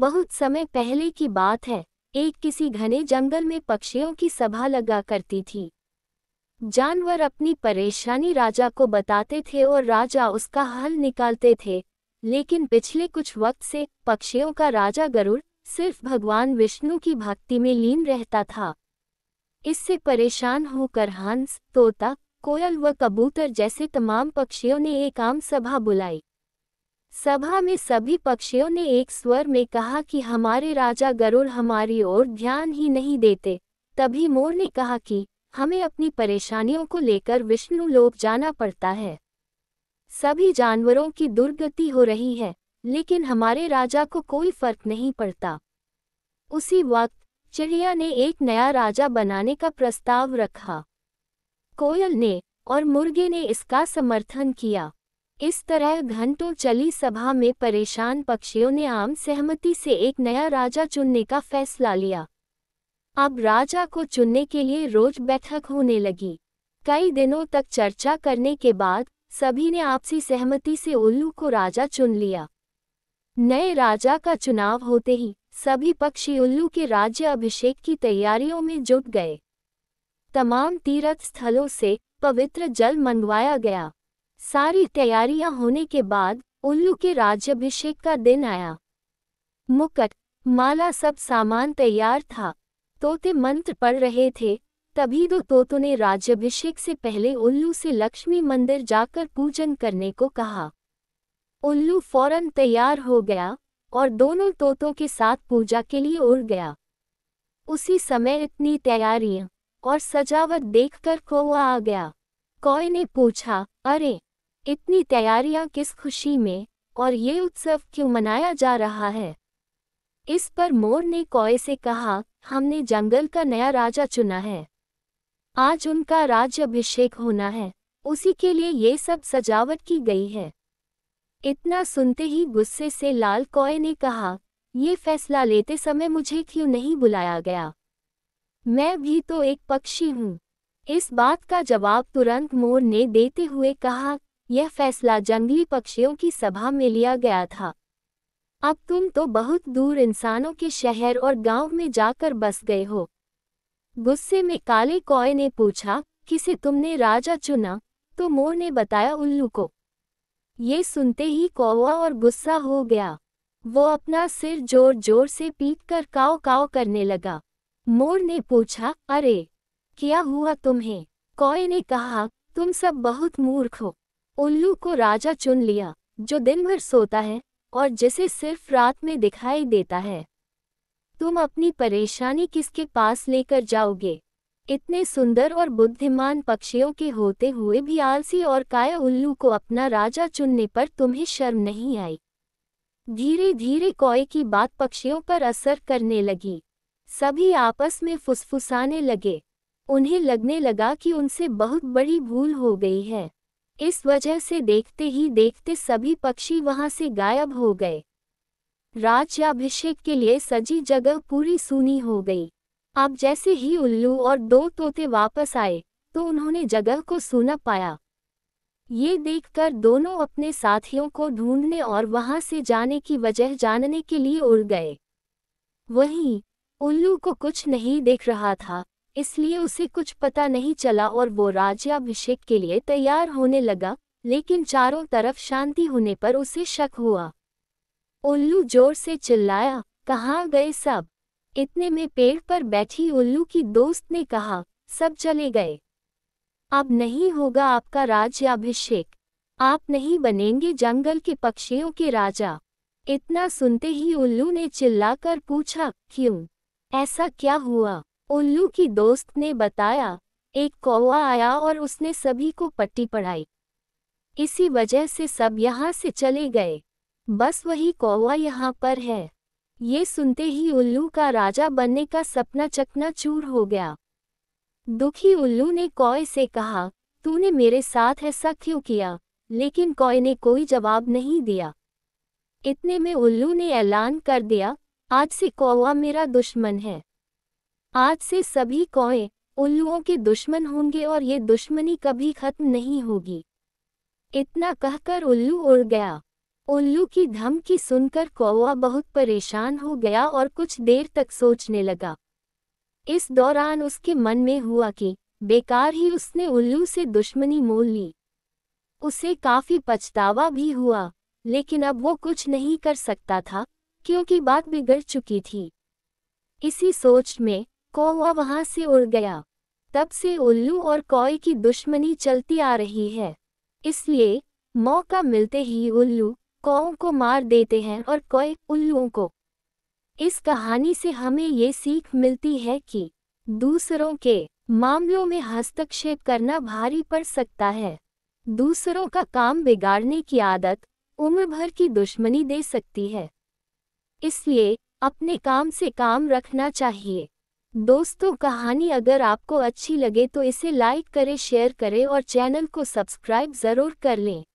बहुत समय पहले की बात है एक किसी घने जंगल में पक्षियों की सभा लगा करती थी जानवर अपनी परेशानी राजा को बताते थे और राजा उसका हल निकालते थे लेकिन पिछले कुछ वक्त से पक्षियों का राजा गरुड़ सिर्फ भगवान विष्णु की भक्ति में लीन रहता था इससे परेशान होकर हंस तोता कोयल व कबूतर जैसे तमाम पक्षियों ने एक आम सभा बुलाई सभा में सभी पक्षियों ने एक स्वर में कहा कि हमारे राजा गरुड़ हमारी ओर ध्यान ही नहीं देते तभी मोर ने कहा कि हमें अपनी परेशानियों को लेकर विष्णु लोक जाना पड़ता है सभी जानवरों की दुर्गति हो रही है लेकिन हमारे राजा को कोई फर्क नहीं पड़ता उसी वक्त चिड़िया ने एक नया राजा बनाने का प्रस्ताव रखा कोयल ने और मुर्गे ने इसका समर्थन किया इस तरह घंटों चली सभा में परेशान पक्षियों ने आम सहमति से एक नया राजा चुनने का फैसला लिया अब राजा को चुनने के लिए रोज बैठक होने लगी कई दिनों तक चर्चा करने के बाद सभी ने आपसी सहमति से उल्लू को राजा चुन लिया नए राजा का चुनाव होते ही सभी पक्षी उल्लू के राज्य अभिषेक की तैयारियों में जुट गए तमाम तीर्थ स्थलों से पवित्र जल मंगवाया गया सारी तैयारियां होने के बाद उल्लू के राज्याभिषेक का दिन आया मुकट माला सब सामान तैयार था तोते मंत्र पढ़ रहे थे तभी दो तोतों ने राज्यभिषेक से पहले उल्लू से लक्ष्मी मंदिर जाकर पूजन करने को कहा उल्लू फौरन तैयार हो गया और दोनों तोतों के साथ पूजा के लिए उड़ गया उसी समय इतनी तैयारियां और सजावट देखकर कौआ आ गया कौए ने पूछा अरे इतनी तैयारियां किस खुशी में और ये उत्सव क्यों मनाया जा रहा है इस पर मोर ने कॉय से कहा हमने जंगल का नया राजा चुना है आज उनका राज्य अभिषेक होना है उसी के लिए ये सब सजावट की गई है इतना सुनते ही गुस्से से लाल कॉय ने कहा ये फैसला लेते समय मुझे क्यों नहीं बुलाया गया मैं भी तो एक पक्षी हूँ इस बात का जवाब तुरंत मोर ने देते हुए कहा यह फैसला जंगली पक्षियों की सभा में लिया गया था अब तुम तो बहुत दूर इंसानों के शहर और गांव में जाकर बस गए हो गुस्से में काले कॉय ने पूछा किसे तुमने राजा चुना तो मोर ने बताया उल्लू को ये सुनते ही कौवा और गुस्सा हो गया वो अपना सिर जोर जोर से पीट कर काव काव करने लगा मोर ने पूछा अरे क्या हुआ तुम्हें कौए ने कहा तुम सब बहुत मूर्ख हो उल्लू को राजा चुन लिया जो दिन भर सोता है और जिसे सिर्फ रात में दिखाई देता है तुम अपनी परेशानी किसके पास लेकर जाओगे इतने सुंदर और बुद्धिमान पक्षियों के होते हुए भी आलसी और काय उल्लू को अपना राजा चुनने पर तुम्हें शर्म नहीं आई धीरे धीरे कॉय की बात पक्षियों पर असर करने लगी सभी आपस में फुसफुसाने लगे उन्हें लगने लगा कि उनसे बहुत बड़ी भूल हो गई है इस वजह से देखते ही देखते सभी पक्षी वहां से गायब हो गए राज्याभिषेक के लिए सजी जगह पूरी सूनी हो गई अब जैसे ही उल्लू और दो तोते वापस आए तो उन्होंने जगह को सुना पाया ये देखकर दोनों अपने साथियों को ढूंढने और वहां से जाने की वजह जानने के लिए उड़ गए वहीं उल्लू को कुछ नहीं देख रहा था इसलिए उसे कुछ पता नहीं चला और वो राज्याभिषेक के लिए तैयार होने लगा लेकिन चारों तरफ शांति होने पर उसे शक हुआ उल्लू जोर से चिल्लाया कहाँ गए सब इतने में पेड़ पर बैठी उल्लू की दोस्त ने कहा सब चले गए अब नहीं होगा आपका राज्याभिषेक आप नहीं बनेंगे जंगल के पक्षियों के राजा इतना सुनते ही उल्लू ने चिल्लाकर पूछा क्यों ऐसा क्या हुआ उल्लू की दोस्त ने बताया एक कौवा आया और उसने सभी को पट्टी पढ़ाई इसी वजह से सब यहाँ से चले गए बस वही कौवा यहाँ पर है ये सुनते ही उल्लू का राजा बनने का सपना चकना चूर हो गया दुखी उल्लू ने कौए से कहा तूने मेरे साथ ऐसा क्यों किया लेकिन कौए ने कोई जवाब नहीं दिया इतने में उल्लू ने ऐलान कर दिया आज से कौवा मेरा दुश्मन है आज से सभी कौए उल्लुओं के दुश्मन होंगे और ये दुश्मनी कभी खत्म नहीं होगी इतना कहकर उल्लू उड़ गया उल्लू की धमकी सुनकर कौआ बहुत परेशान हो गया और कुछ देर तक सोचने लगा इस दौरान उसके मन में हुआ कि बेकार ही उसने उल्लू से दुश्मनी मोल ली उसे काफी पछतावा भी हुआ लेकिन अब वो कुछ नहीं कर सकता था क्योंकि बात बिगड़ चुकी थी इसी सोच में कौआ वहां से उड़ गया तब से उल्लू और कौए की दुश्मनी चलती आ रही है इसलिए मौका मिलते ही उल्लू कौओं को मार देते हैं और कौए उल्लुओं को इस कहानी से हमें ये सीख मिलती है कि दूसरों के मामलों में हस्तक्षेप करना भारी पड़ सकता है दूसरों का काम बिगाड़ने की आदत उम्र भर की दुश्मनी दे सकती है इसलिए अपने काम से काम रखना चाहिए दोस्तों कहानी अगर आपको अच्छी लगे तो इसे लाइक करें शेयर करें और चैनल को सब्सक्राइब ज़रूर कर लें